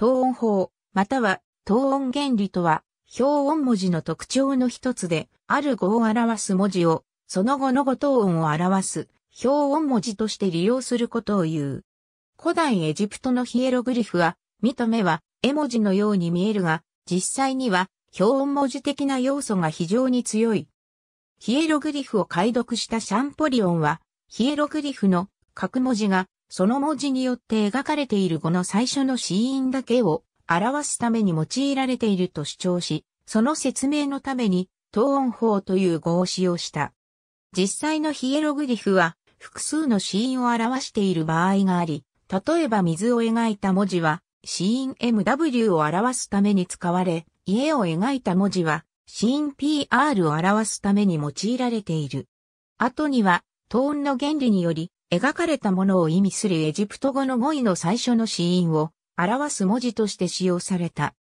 等音法、または等音原理とは、表音文字の特徴の一つで、ある語を表す文字を、その後の語等音を表す、表音文字として利用することを言う。古代エジプトのヒエログリフは、見た目は絵文字のように見えるが、実際には表音文字的な要素が非常に強い。ヒエログリフを解読したシャンポリオンは、ヒエログリフの角文字がその文字によって描かれている語の最初の子音だけを表すために用いられていると主張し、その説明のために、等音法という語を使用した。実際のヒエログリフは、複数の子音を表している場合があり、例えば水を描いた文字は、子音 MW を表すために使われ、家を描いた文字は、子音 PR を表すために用いられている。後には、ー音の原理により、描かれたものを意味するエジプト語の語彙の最初の死因を表す文字として使用された。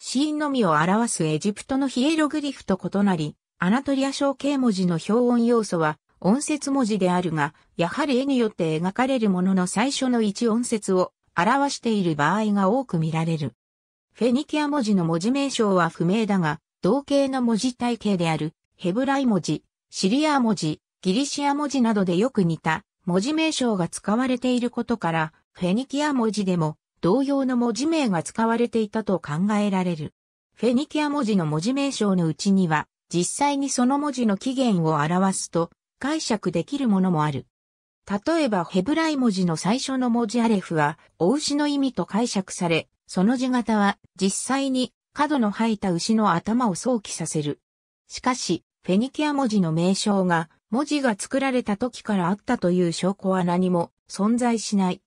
死因のみを表すエジプトのヒエログリフと異なり、アナトリア象形文字の表音要素は音節文字であるが、やはり絵によって描かれるものの最初の一音節を表している場合が多く見られる。フェニキア文字の文字名称は不明だが、同型の文字体系であるヘブライ文字、シリア文字、ギリシア文字などでよく似た文字名称が使われていることから、フェニキア文字でも同様の文字名が使われていたと考えられる。フェニキア文字の文字名称のうちには、実際にその文字の起源を表すと解釈できるものもある。例えばヘブライ文字の最初の文字アレフは、お牛の意味と解釈され、その字型は実際に角の生えた牛の頭を想起させる。しかし、フェニキア文字の名称が文字が作られた時からあったという証拠は何も存在しない。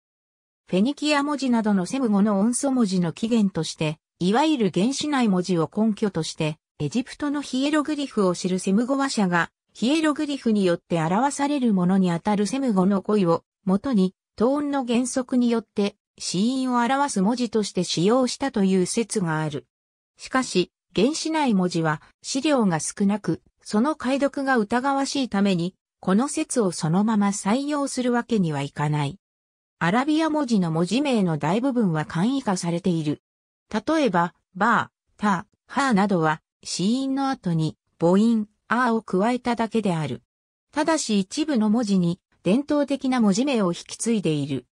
フェニキア文字などのセム語の音素文字の起源として、いわゆる原始内文字を根拠として、エジプトのヒエログリフを知るセム語話者が、ヒエログリフによって表されるものにあたるセム語の語彙を、元に、トーンの原則によって、死因を表す文字として使用したという説がある。しかし、原始内文字は資料が少なく、その解読が疑わしいために、この説をそのまま採用するわけにはいかない。アラビア文字の文字名の大部分は簡易化されている。例えば、バー、タ、ハーなどは、死因の後に母音、あーを加えただけである。ただし一部の文字に伝統的な文字名を引き継いでいる。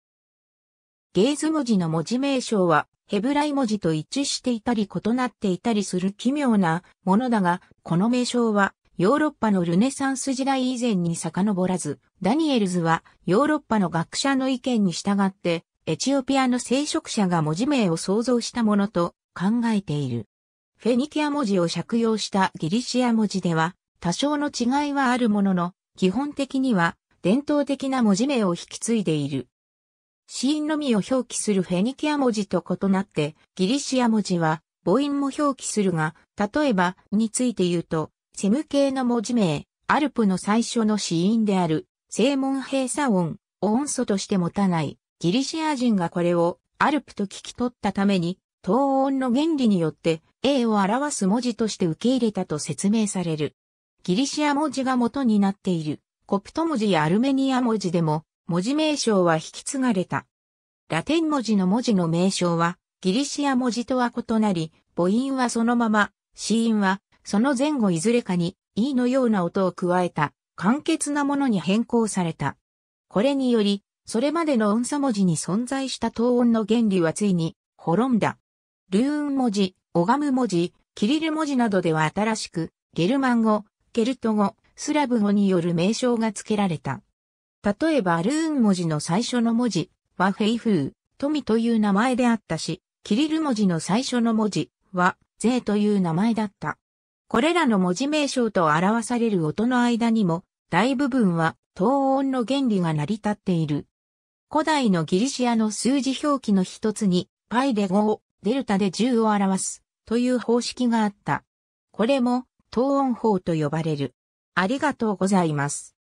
ゲーズ文字の文字名称はヘブライ文字と一致していたり異なっていたりする奇妙なものだが、この名称はヨーロッパのルネサンス時代以前に遡らず、ダニエルズはヨーロッパの学者の意見に従って、エチオピアの聖職者が文字名を創造したものと考えている。フェニキア文字を借用したギリシア文字では、多少の違いはあるものの、基本的には伝統的な文字名を引き継いでいる。死因のみを表記するフェニキア文字と異なって、ギリシア文字は母音も表記するが、例えばについて言うと、セム系の文字名、アルプの最初の死因である、正門閉鎖音を音素として持たない、ギリシア人がこれをアルプと聞き取ったために、等音の原理によって A を表す文字として受け入れたと説明される。ギリシア文字が元になっているコプト文字やアルメニア文字でも文字名称は引き継がれた。ラテン文字の文字の名称はギリシア文字とは異なり、母音はそのまま、死音はその前後いずれかに E のような音を加えた、簡潔なものに変更された。これにより、それまでの音差文字に存在した等音の原理はついに滅んだ。ルーン文字、拝む文字、キリル文字などでは新しく、ゲルマン語、ケルト語、スラブ語による名称が付けられた。例えばルーン文字の最初の文字はフェイフー、トミという名前であったし、キリル文字の最初の文字は、ゼーという名前だった。これらの文字名称と表される音の間にも、大部分は等音の原理が成り立っている。古代のギリシアの数字表記の一つに、パイで5を、デルタで10を表す、という方式があった。これも、等音法と呼ばれる。ありがとうございます。